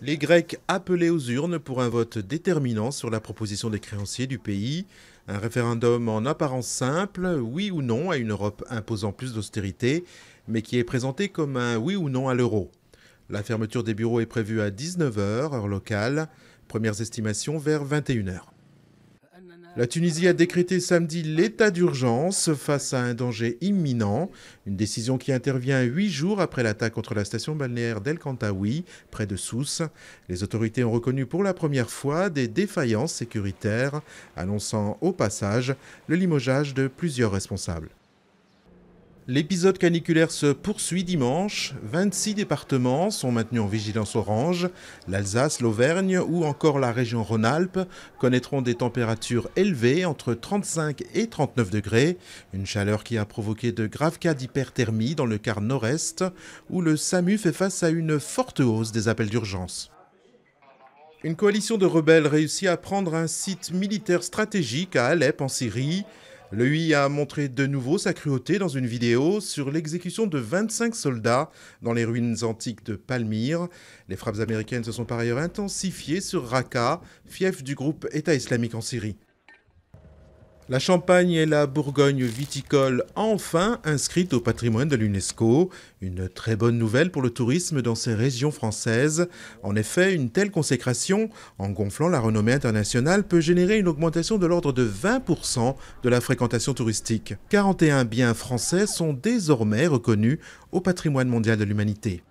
Les Grecs appelés aux urnes pour un vote déterminant sur la proposition des créanciers du pays, un référendum en apparence simple, oui ou non à une Europe imposant plus d'austérité, mais qui est présenté comme un oui ou non à l'euro. La fermeture des bureaux est prévue à 19h, heure locale, premières estimations vers 21h. La Tunisie a décrété samedi l'état d'urgence face à un danger imminent, une décision qui intervient huit jours après l'attaque contre la station balnéaire d'El Kantaoui, près de Sousse. Les autorités ont reconnu pour la première fois des défaillances sécuritaires, annonçant au passage le limogeage de plusieurs responsables. L'épisode caniculaire se poursuit dimanche. 26 départements sont maintenus en vigilance orange. L'Alsace, l'Auvergne ou encore la région Rhône-Alpes connaîtront des températures élevées entre 35 et 39 degrés. Une chaleur qui a provoqué de graves cas d'hyperthermie dans le quart nord-est où le SAMU fait face à une forte hausse des appels d'urgence. Une coalition de rebelles réussit à prendre un site militaire stratégique à Alep en Syrie. Le UI a montré de nouveau sa cruauté dans une vidéo sur l'exécution de 25 soldats dans les ruines antiques de Palmyre. Les frappes américaines se sont par ailleurs intensifiées sur Raqqa, fief du groupe État islamique en Syrie. La Champagne et la Bourgogne viticole enfin inscrites au patrimoine de l'UNESCO, une très bonne nouvelle pour le tourisme dans ces régions françaises. En effet, une telle consécration, en gonflant la renommée internationale, peut générer une augmentation de l'ordre de 20% de la fréquentation touristique. 41 biens français sont désormais reconnus au patrimoine mondial de l'humanité.